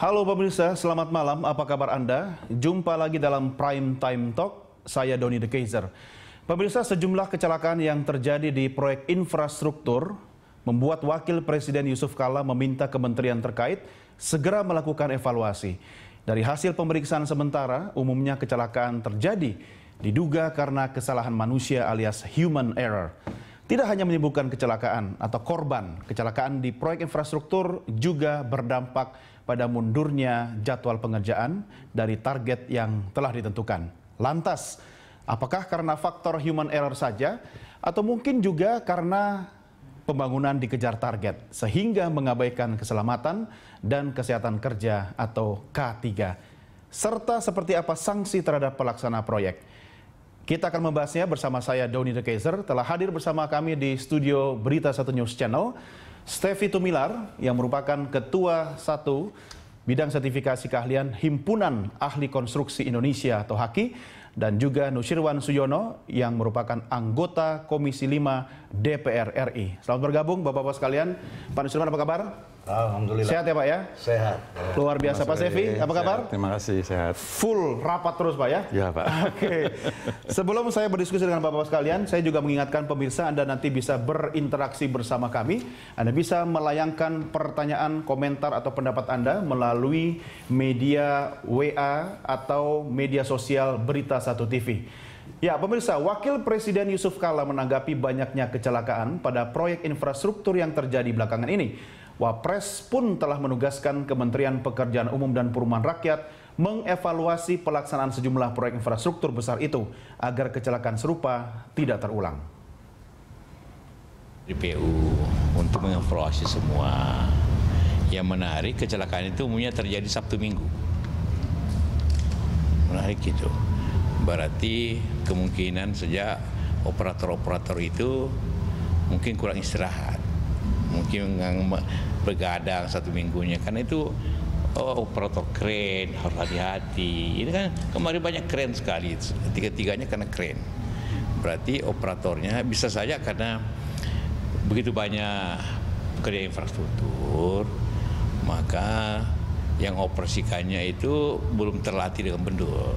Halo pemirsa, selamat malam. Apa kabar Anda? Jumpa lagi dalam Prime Time Talk. Saya Doni De Kaiser. Pemirsa, sejumlah kecelakaan yang terjadi di proyek infrastruktur membuat Wakil Presiden Yusuf Kala meminta kementerian terkait segera melakukan evaluasi. Dari hasil pemeriksaan sementara, umumnya kecelakaan terjadi diduga karena kesalahan manusia alias human error. Tidak hanya menimbulkan kecelakaan atau korban, kecelakaan di proyek infrastruktur juga berdampak pada mundurnya jadwal pengerjaan dari target yang telah ditentukan. Lantas, apakah karena faktor human error saja atau mungkin juga karena pembangunan dikejar target sehingga mengabaikan keselamatan dan kesehatan kerja atau K3 serta seperti apa sanksi terhadap pelaksana proyek. Kita akan membahasnya bersama saya Doni De Kaiser telah hadir bersama kami di studio Berita Satu News Channel. Stevi Tumilar yang merupakan Ketua Satu Bidang Sertifikasi Keahlian Himpunan Ahli Konstruksi Indonesia atau HAKI dan juga Nusirwan Suyono yang merupakan anggota Komisi 5 DPR RI. Selamat bergabung Bapak-Bapak sekalian. Pak Nusirwan apa kabar? Alhamdulillah. Sehat ya Pak ya? Sehat. Luar biasa Masuk Pak Sevi, apa kabar? Terima kasih, sehat. Full rapat terus Pak ya? Ya Pak. Oke. Okay. Sebelum saya berdiskusi dengan Bapak-Bapak sekalian, saya juga mengingatkan pemirsa Anda nanti bisa berinteraksi bersama kami. Anda bisa melayangkan pertanyaan, komentar atau pendapat Anda melalui media WA atau media sosial Berita Satu TV. Ya, pemirsa, Wakil Presiden Yusuf Kala menanggapi banyaknya kecelakaan pada proyek infrastruktur yang terjadi belakangan ini. Wapres pun telah menugaskan Kementerian Pekerjaan Umum dan Perumahan Rakyat mengevaluasi pelaksanaan sejumlah proyek infrastruktur besar itu agar kecelakaan serupa tidak terulang. DPU untuk mengevaluasi semua. Yang menarik kecelakaan itu umumnya terjadi Sabtu Minggu. Menarik itu. Berarti kemungkinan sejak operator-operator itu mungkin kurang istirahat mungkin begadang satu minggunya karena itu oh proto keren harus hati-hati ini kan kemarin banyak keren sekali tiga-tiganya karena keren berarti operatornya bisa saja karena begitu banyak pekerja infrastruktur maka yang operasikannya itu belum terlatih dengan benar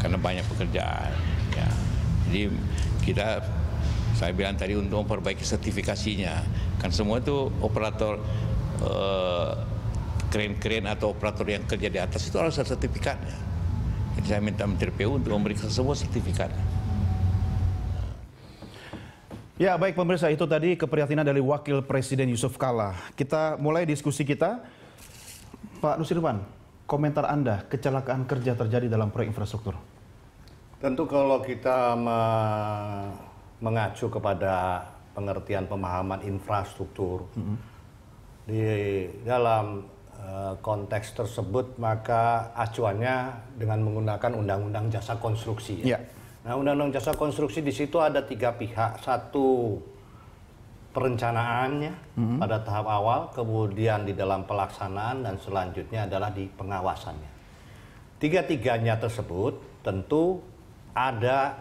karena banyak pekerjaan ya jadi kita saya bilang tadi untuk memperbaiki sertifikasinya kan semua itu operator eh, keren-keren atau operator yang kerja di atas itu harus ada sertifikatnya. Jadi saya minta Menteri PU untuk memberikan semua sertifikatnya. Ya baik pemirsa itu tadi keprihatinan dari Wakil Presiden Yusuf Kala. Kita mulai diskusi kita. Pak Nusirwan, komentar Anda kecelakaan kerja terjadi dalam proyek infrastruktur. Tentu kalau kita me mengacu kepada pengertian pemahaman infrastruktur. Mm-hmm. Di dalam uh, konteks tersebut maka acuannya dengan menggunakan undang-undang jasa konstruksi. Ya. Yeah. Nah, undang-undang jasa konstruksi di situ ada tiga pihak. Satu perencanaannya mm-hmm. pada tahap awal, kemudian di dalam pelaksanaan dan selanjutnya adalah di pengawasannya. Tiga-tiganya tersebut tentu ada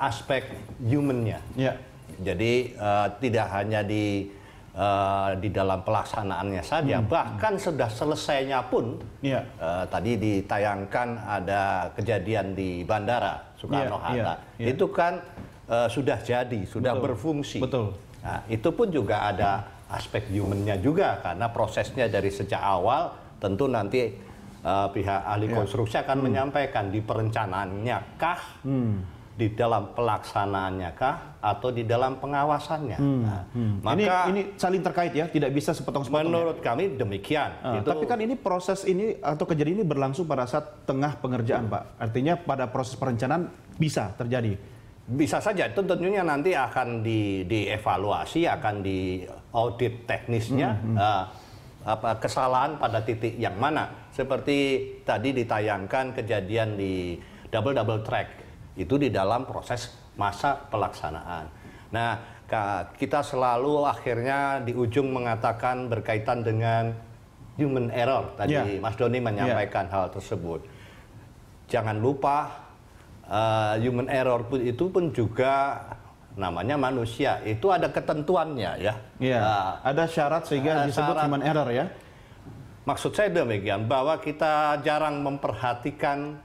aspek humannya. Yeah. Jadi uh, tidak hanya di uh, di dalam pelaksanaannya saja, hmm. bahkan sudah selesainya pun. Yeah. Ya. Uh, tadi ditayangkan ada kejadian di bandara Soekarno-Hatta. Ya, ya, yeah, yeah, yeah. Itu kan uh, sudah jadi, sudah Betul. berfungsi. Betul. Nah, itu pun juga ada aspek humannya juga karena prosesnya dari sejak awal tentu nanti uh, pihak ahli yeah. konstruksi akan hmm. menyampaikan di perencanaannya kah. Hmm di dalam pelaksanaannya kah atau di dalam pengawasannya. Hmm, nah, hmm. Maka ini, ini saling terkait ya, tidak bisa sepotong-sepotong. Ya. Menurut ya? kami demikian. Uh, gitu. Tapi kan ini proses ini atau kejadian ini berlangsung pada saat tengah pengerjaan, hmm. Pak. Artinya pada proses perencanaan bisa terjadi. Bisa saja itu tentunya nanti akan di dievaluasi, akan di audit teknisnya. Hmm, hmm. Uh, apa kesalahan pada titik yang mana seperti tadi ditayangkan kejadian di double double track itu di dalam proses masa pelaksanaan. Nah, kita selalu akhirnya di ujung mengatakan berkaitan dengan human error tadi yeah. Mas Doni ya. menyampaikan yeah. hal tersebut. Jangan lupa uh, human error pun itu pun juga namanya manusia itu ada ketentuannya ya. Yeah. Ya. Uh, ada syarat sehingga ada disebut syarat, human error ya. Maksud saya demikian bahwa kita jarang memperhatikan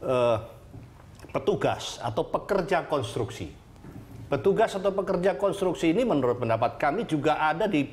uh, petugas atau pekerja konstruksi. Petugas atau pekerja konstruksi ini menurut pendapat kami juga ada di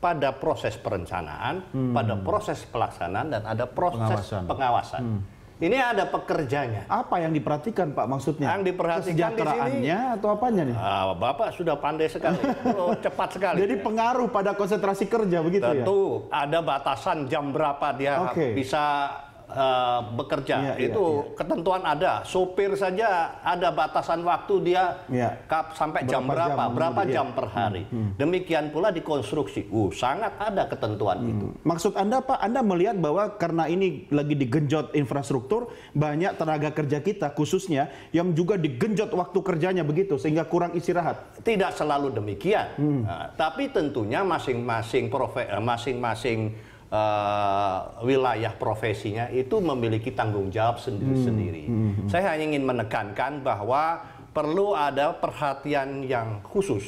pada proses perencanaan, hmm. pada proses pelaksanaan, dan ada proses pengawasan. pengawasan. Hmm. Ini ada pekerjanya. Apa yang diperhatikan Pak maksudnya? Yang diperhatikan di sini atau apanya nih? Uh, Bapak sudah pandai sekali, oh, cepat sekali. Jadi pengaruh pada konsentrasi kerja begitu Tentu, ya? Tentu ada batasan jam berapa dia okay. bisa uh, bekerja. ya, itu ya, ya. ketentuan ada. Sopir saja ada batasan waktu dia ya. kap, sampai berapa jam berapa, jam berapa dia. jam per hari. Hmm, hmm. Demikian pula di konstruksi. Uh, sangat ada ketentuan hmm. itu. Maksud Anda Pak, Anda melihat bahwa karena ini lagi digenjot infrastruktur, banyak tenaga kerja kita khususnya yang juga digenjot waktu kerjanya begitu sehingga kurang istirahat. Tidak selalu demikian. Hmm. nah, tapi tentunya masing-masing profe eh, masing-masing uh, wilayah profesinya itu memiliki tanggung jawab sendiri-sendiri. Hmm. Hmm. Saya hanya ingin menekankan bahwa perlu ada perhatian yang khusus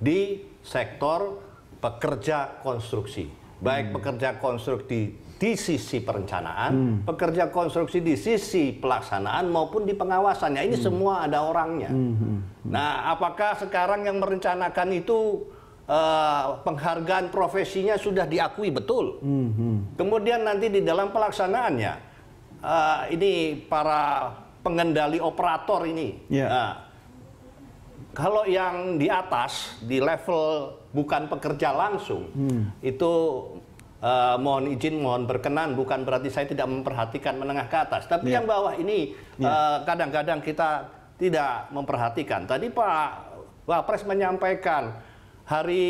di sektor pekerja konstruksi, baik hmm. pekerja konstruksi di sisi perencanaan, hmm. pekerja konstruksi di sisi pelaksanaan maupun di pengawasannya. Ini hmm. semua ada orangnya. Hmm. Hmm. hmm. Nah, apakah sekarang yang merencanakan itu Eh, penghargaan profesinya sudah diakui betul. Mm -hmm. Kemudian nanti di dalam pelaksanaannya, uh, ini para pengendali operator ini. Yeah. Ya. Uh, kalau yang di atas di level bukan pekerja langsung mm. itu uh, mohon izin mohon berkenan bukan berarti saya tidak memperhatikan menengah ke atas tapi yeah. yang bawah ini ya. kadang-kadang yeah. uh, kita tidak memperhatikan tadi Pak Wapres menyampaikan hari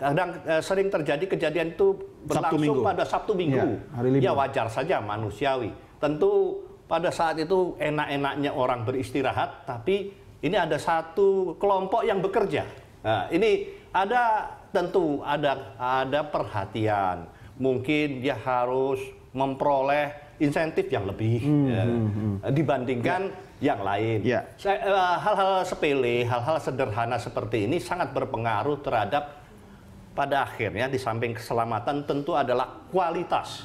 kadang eh, sering terjadi kejadian itu berlangsung Sabtu pada Sabtu Minggu. Ya, hari ya wajar saja manusiawi. Tentu pada saat itu enak-enaknya orang beristirahat, tapi ini ada satu kelompok yang bekerja. Nah, ini ada tentu ada ada perhatian. Mungkin dia harus memperoleh insentif yang lebih hmm, ya, hmm. hmm. dibandingkan ya yang lain. Ya. Eh, hal-hal sepele, hal-hal sederhana seperti ini sangat berpengaruh terhadap pada akhirnya di samping keselamatan tentu adalah kualitas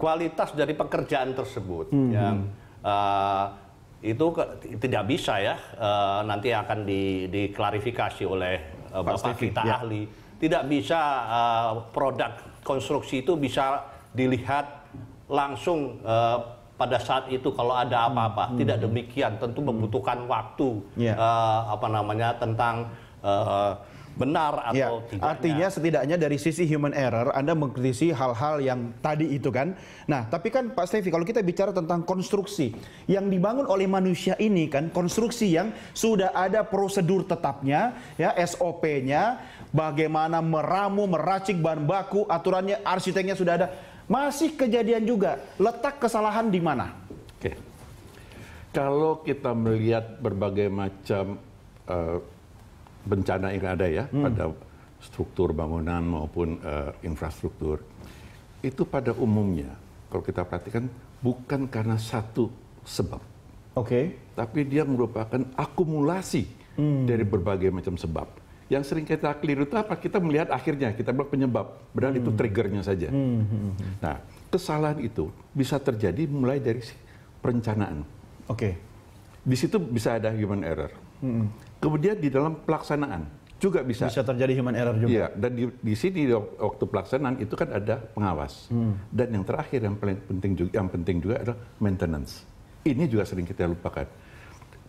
kualitas dari pekerjaan tersebut mm -hmm. yang uh, eh, itu ke, tidak bisa ya uh, nanti akan di, diklarifikasi oleh uh, bapak Pasti, kita ya. ahli tidak bisa uh, produk konstruksi itu bisa dilihat langsung uh, pada saat itu kalau ada apa-apa hmm. tidak hmm, hmm. demikian tentu hmm. membutuhkan waktu yeah. Ya. uh, apa namanya tentang uh, benar ya, atau ya, tidak Artinya setidaknya dari sisi human error Anda mengkritisi hal-hal yang tadi itu kan. Nah, tapi kan Pak Stevi kalau kita bicara tentang konstruksi yang dibangun oleh manusia ini kan konstruksi yang sudah ada prosedur tetapnya ya SOP-nya bagaimana meramu meracik bahan baku aturannya arsiteknya sudah ada masih kejadian juga. Letak kesalahan di mana? Oke. Kalau kita melihat berbagai macam uh, bencana yang ada ya hmm. pada struktur bangunan maupun uh, infrastruktur itu pada umumnya kalau kita perhatikan bukan karena satu sebab. Oke. Okay. Tapi dia merupakan akumulasi hmm. dari berbagai macam sebab yang sering kita keliru itu apa? Kita melihat akhirnya, kita bilang penyebab. Padahal hmm. itu triggernya saja. Hmm, hmm, hmm, hmm. Nah, kesalahan itu bisa terjadi mulai dari perencanaan. Oke. Okay. Di situ bisa ada human error. Hmm. Kemudian di dalam pelaksanaan juga bisa. Bisa terjadi human error juga. Iya, dan di, di sini waktu pelaksanaan itu kan ada pengawas. Hmm. Dan yang terakhir yang paling penting juga yang penting juga adalah maintenance. Ini juga sering kita lupakan.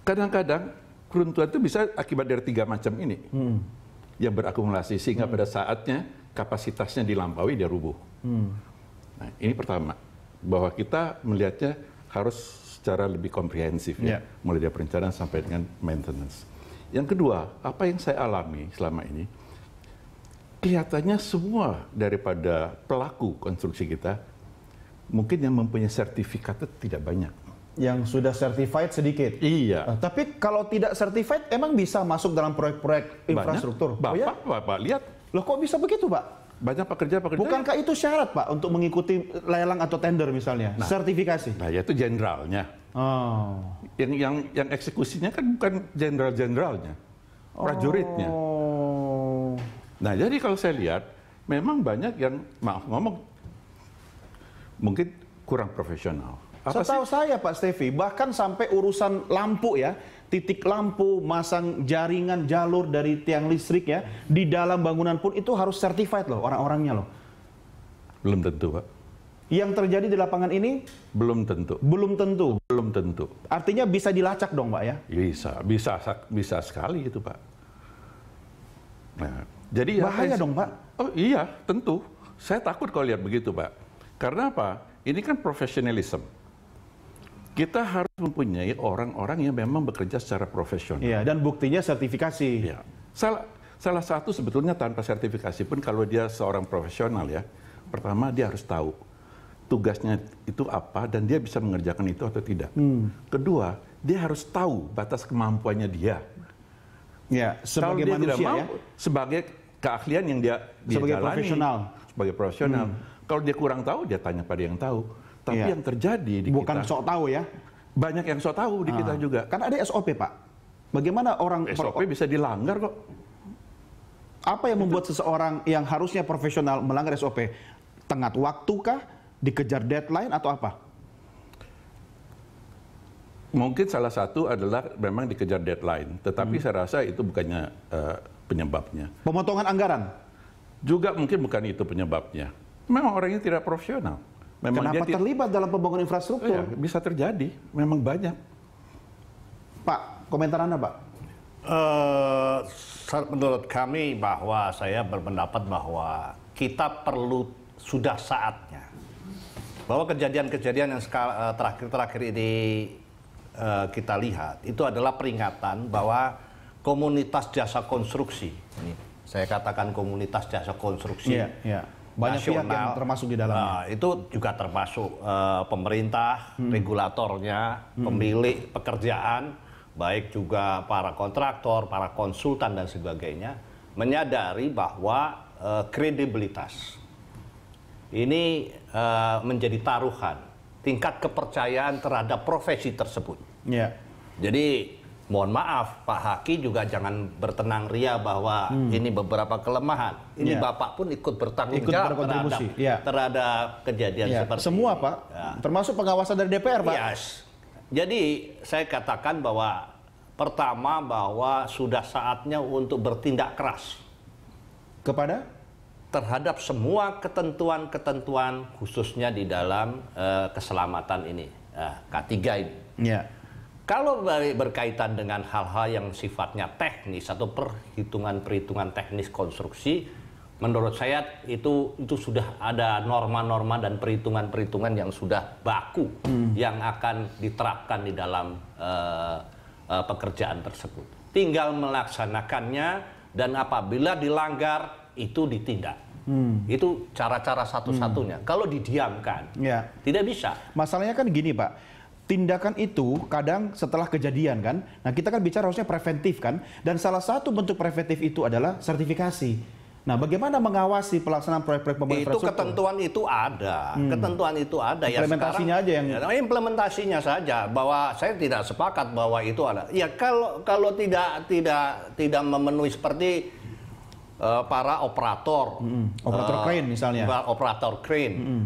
Kadang-kadang keruntuhan itu bisa akibat dari tiga macam ini hmm. yang berakumulasi sehingga hmm. pada saatnya kapasitasnya dilampaui dia rubuh. Hmm. Nah, ini pertama bahwa kita melihatnya harus secara lebih komprehensif yeah. Ya. mulai dari perencanaan sampai dengan maintenance. Yang kedua, apa yang saya alami selama ini, kelihatannya semua daripada pelaku konstruksi kita mungkin yang mempunyai sertifikatnya tidak banyak yang sudah certified sedikit. Iya. Uh, tapi kalau tidak certified emang bisa masuk dalam proyek-proyek infrastruktur. Banyak. Oh, bapak, oh, ya? Bapak lihat. Loh kok bisa begitu, Pak? Banyak pekerja-pekerja. Bukankah itu syarat, Pak, untuk mengikuti lelang atau tender misalnya? Nah, Sertifikasi. Nah, ya itu jenderalnya. Oh. Yang yang yang eksekusinya kan bukan jenderal-jenderalnya. Prajuritnya. Oh. Nah, jadi kalau saya lihat memang banyak yang maaf ngomong mungkin kurang profesional apa Setahu sih? saya Pak Stevi, bahkan sampai urusan lampu ya, titik lampu, masang jaringan jalur dari tiang listrik ya, di dalam bangunan pun itu harus certified loh orang-orangnya loh. Belum tentu Pak. Yang terjadi di lapangan ini? Belum tentu. Belum tentu. Belum tentu. Artinya bisa dilacak dong Pak ya? Bisa, bisa, bisa sekali itu Pak. Nah, jadi ya, bahaya ya, dong Pak. Oh iya, tentu. Saya takut kalau lihat begitu Pak. Karena apa? Ini kan profesionalisme kita harus mempunyai orang-orang yang memang bekerja secara profesional. Iya, dan buktinya sertifikasi. Iya. Salah, salah satu sebetulnya tanpa sertifikasi pun kalau dia seorang profesional ya, pertama dia harus tahu tugasnya itu apa dan dia bisa mengerjakan itu atau tidak. Hmm. Kedua, dia harus tahu batas kemampuannya dia. Ya, sebagai dia manusia tidak ya. Sebagai keahlian yang dia, dia sebagai jalani, profesional. Sebagai profesional. Hmm. Kalau dia kurang tahu, dia tanya pada yang tahu tapi iya. yang terjadi di Bukan kita... sok tahu ya? Banyak yang sok tahu di ah. kita juga. Karena ada SOP, Pak. Bagaimana orang... SOP bisa dilanggar kok. Apa yang membuat seseorang yang harusnya profesional melanggar SOP? Tengah waktu Dikejar deadline atau apa? Mungkin salah satu adalah memang dikejar deadline, tetapi hmm. saya rasa itu bukannya uh, penyebabnya. Pemotongan anggaran juga mungkin bukan itu penyebabnya. Memang orangnya tidak profesional. Memang Kenapa dia, terlibat dalam pembangunan infrastruktur? Ya, bisa terjadi, memang banyak. Pak, komentar Anda, Pak. Uh, menurut kami bahwa saya berpendapat bahwa kita perlu sudah saatnya bahwa kejadian-kejadian yang eh, terakhir-terakhir ini uh, kita lihat itu adalah peringatan bahwa komunitas jasa konstruksi. Ini saya katakan komunitas jasa konstruksi. Yeah, yeah banyak nasional, pihak yang termasuk di dalamnya. Uh, itu juga termasuk uh, pemerintah, hmm. regulatornya, hmm. pemilik pekerjaan, baik juga para kontraktor, para konsultan dan sebagainya menyadari bahwa uh, kredibilitas ini uh, menjadi taruhan tingkat kepercayaan terhadap profesi tersebut. Yeah. Jadi mohon maaf Pak Haki juga jangan bertenang ria bahwa hmm. ini beberapa kelemahan. Ini yeah. Bapak pun ikut bertanggung ikut jawab terhadap yeah. terhadap kejadian yeah. seperti semua ini. Pak, yeah. termasuk pengawasan dari DPR Pak. Yes. Jadi saya katakan bahwa pertama bahwa sudah saatnya untuk bertindak keras kepada terhadap semua ketentuan-ketentuan khususnya di dalam uh, keselamatan ini uh, nah, K3 ini. Yeah kalau berkaitan dengan hal-hal yang sifatnya teknis atau perhitungan-perhitungan teknis konstruksi, menurut saya itu itu sudah ada norma-norma dan perhitungan-perhitungan yang sudah baku hmm. yang akan diterapkan di dalam uh, uh, pekerjaan tersebut. Tinggal melaksanakannya dan apabila dilanggar itu ditindak. Hmm. Itu cara-cara satu-satunya. Hmm. Kalau didiamkan, ya. tidak bisa. Masalahnya kan gini, Pak tindakan itu kadang setelah kejadian kan. Nah kita kan bicara harusnya preventif kan. Dan salah satu bentuk preventif itu adalah sertifikasi. Nah, bagaimana mengawasi pelaksanaan proyek-proyek pemerintah Itu ketentuan itu ada, hmm. ketentuan itu ada. Ya, implementasinya ya, sekarang, aja yang ya, implementasinya saja bahwa saya tidak sepakat bahwa itu ada. Ya kalau kalau tidak tidak tidak memenuhi seperti eh, para operator, hmm. operator uh, crane misalnya, operator crane. Hmm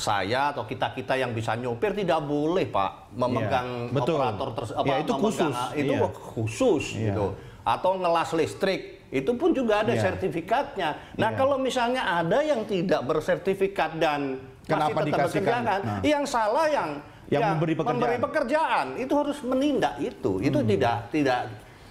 saya atau kita kita yang bisa nyopir tidak boleh pak memegang yeah, betul. operator terus apa, yeah, itu khusus ah, itu yeah. khusus yeah. gitu atau ngelas listrik itu pun juga ada yeah. sertifikatnya. Nah yeah. kalau misalnya ada yang tidak bersertifikat dan Kenapa dikasihkan nah. yang salah yang yang, ya, memberi, pekerjaan. memberi pekerjaan itu harus menindak itu. Itu hmm. tidak tidak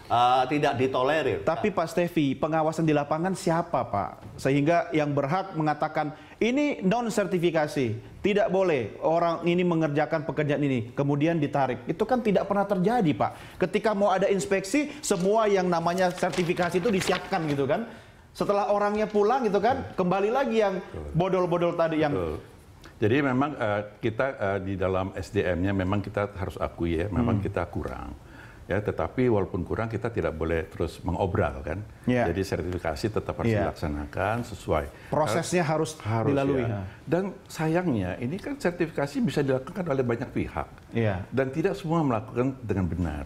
uh, tidak ditolerir. Tapi Pak Stevi, pengawasan di lapangan siapa Pak? Sehingga yang berhak mengatakan ini non sertifikasi. Tidak boleh orang ini mengerjakan pekerjaan ini kemudian ditarik. Itu kan tidak pernah terjadi, Pak. Ketika mau ada inspeksi, semua yang namanya sertifikasi itu disiapkan gitu kan. Setelah orangnya pulang gitu kan, kembali lagi yang bodol-bodol tadi yang Jadi memang uh, kita uh, di dalam SDM-nya memang kita harus akui ya, memang hmm. kita kurang ya tetapi walaupun kurang kita tidak boleh terus mengobral kan yeah. jadi sertifikasi tetap harus yeah. dilaksanakan sesuai prosesnya harus, harus dilalui ya. dan sayangnya ini kan sertifikasi bisa dilakukan oleh banyak pihak yeah. dan tidak semua melakukan dengan benar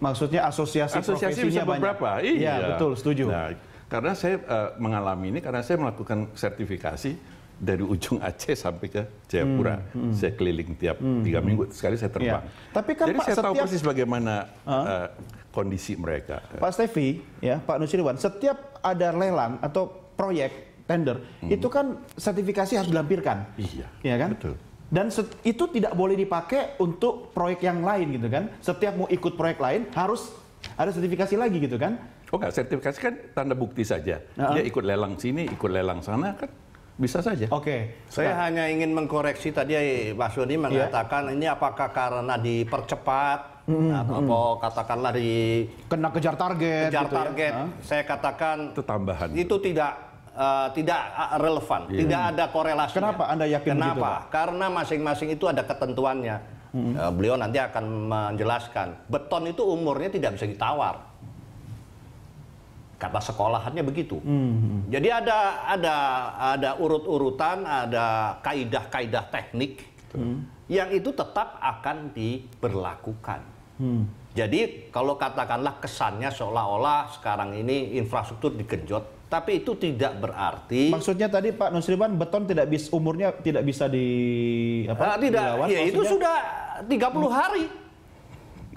maksudnya asosiasi, asosiasi profesinya bisa beberapa banyak. iya ya, betul setuju nah, karena saya uh, mengalami ini karena saya melakukan sertifikasi dari ujung Aceh sampai ke Jayapura. Hmm, hmm. Saya keliling tiap hmm. hmm. tiga minggu sekali saya terbang. Ya. Tapi kan Jadi Pak, saya setiap... tahu persis bagaimana uh, kondisi mereka. Pak Stevi, ya Pak Nusirwan, setiap ada lelang atau proyek tender hmm. itu kan sertifikasi harus dilampirkan. Iya. Iya kan? Betul. Dan itu tidak boleh dipakai untuk proyek yang lain gitu kan. Setiap mau ikut proyek lain harus ada sertifikasi lagi gitu kan. Oh enggak, sertifikasi kan tanda bukti saja. Uh -huh. Dia ikut lelang sini, ikut lelang sana kan bisa saja. Oke, okay. saya Sekarang. hanya ingin mengkoreksi tadi Pak Yudi iya. mengatakan yeah. ini apakah karena dipercepat hmm, atau hmm. katakanlah di kena kejar target. Kejar gitu ya. target. Ya? Saya katakan itu tambahan. Itu tidak uh, tidak eh, relevan, yeah. tidak ada korelasi. Kenapa Anda yakin Kenapa? Begitu, Kenapa? Karena masing-masing itu ada ketentuannya. Mm -hmm. Eh, beliau nanti akan menjelaskan. Beton itu umurnya tidak bisa ditawar kata sekolahannya begitu. Hmm. Jadi ada ada ada urut-urutan, ada kaidah-kaidah teknik hmm. yang itu tetap akan diberlakukan. Hmm. Jadi kalau katakanlah kesannya seolah-olah sekarang ini infrastruktur digenjot, tapi itu tidak berarti. Maksudnya tadi Pak Nusriban beton tidak bisa umurnya tidak bisa di apa? Nah, tidak. Dilawan, ya itu sudah 30 hari. Hmm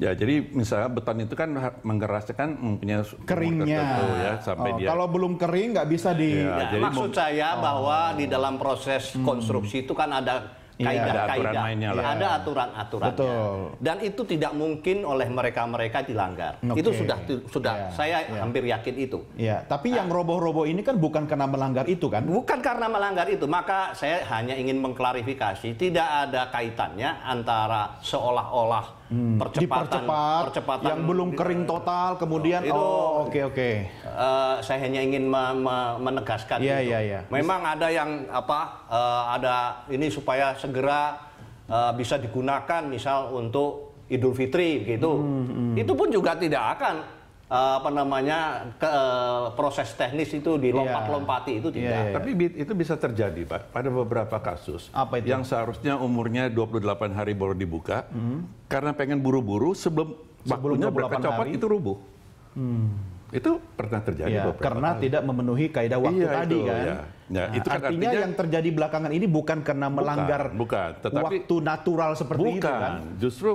Ya, jadi misalnya beton itu kan menggerasnya kan mempunyai keringnya tertentu ya sampai oh, dia. Kalau belum kering nggak bisa di. Ya, ya, jadi maksud saya oh. bahwa di dalam proses hmm. konstruksi hmm. itu kan ada iya, kaidah-kaidah, ya, ada, aturan ada aturan-aturan. Dan itu tidak mungkin oleh mereka-mereka dilanggar. Okay. Hmm, itu sudah sudah ya, saya ya. hampir yakin itu. Ya. tapi nah. yang ah. roboh-roboh ini kan bukan karena melanggar itu kan? Bukan karena melanggar itu, maka saya hanya ingin mengklarifikasi tidak ada kaitannya antara seolah-olah hmm. percepatan Dipercepat, percepatan yang belum kering total kemudian itu, oh oke okay, oke okay. uh, eh, saya hanya ingin me me menegaskan yeah, itu. Yeah, yeah. memang ada yang apa uh, ada ini supaya segera uh, bisa digunakan misal untuk Idul Fitri gitu hmm, hmm. itu pun juga tidak akan Eh, apa namanya ke, eh, proses teknis itu dilompat-lompati itu iya. tidak. Yeah, yeah, yeah. Tapi itu bisa terjadi, Pak, pada beberapa kasus. Apa itu? Yang seharusnya umurnya 28 hari baru dibuka, hmm. karena pengen buru-buru sebelum, waktunya berapa copot itu rubuh. Hmm. Itu pernah terjadi ya, karena kali. tidak memenuhi kaidah waktu iya, tadi itu, kan. Ya. Ya, nah, itu kan artinya, yang terjadi belakangan ini bukan karena melanggar bukan, bukan, tetapi, waktu natural seperti bukan, itu kan. Justru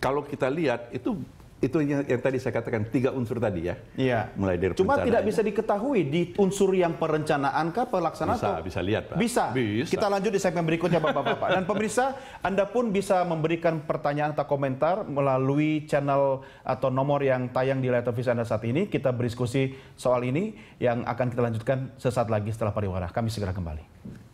kalau kita lihat itu itu yang, yang tadi saya katakan tiga unsur tadi ya. Iya. Mulai dari Cuma tidak bisa diketahui di unsur yang perencanaan kah pelaksanaan bisa, atau bisa lihat Pak. Bisa. bisa. Kita lanjut di segmen berikutnya Bapak-bapak. Dan pemirsa, Anda pun bisa memberikan pertanyaan atau komentar melalui channel atau nomor yang tayang di layar televisi Anda saat ini. Kita berdiskusi soal ini yang akan kita lanjutkan sesaat lagi setelah pariwara. Kami segera kembali.